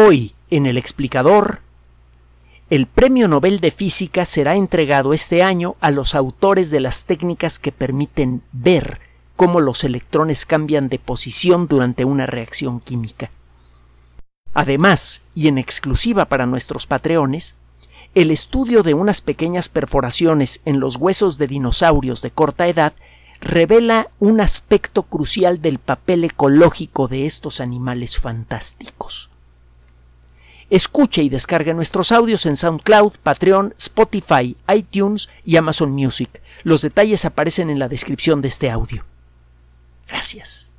Hoy, en el explicador, el Premio Nobel de Física será entregado este año a los autores de las técnicas que permiten ver cómo los electrones cambian de posición durante una reacción química. Además, y en exclusiva para nuestros patreones, el estudio de unas pequeñas perforaciones en los huesos de dinosaurios de corta edad revela un aspecto crucial del papel ecológico de estos animales fantásticos. Escuche y descarga nuestros audios en SoundCloud, Patreon, Spotify, iTunes y Amazon Music. Los detalles aparecen en la descripción de este audio. Gracias.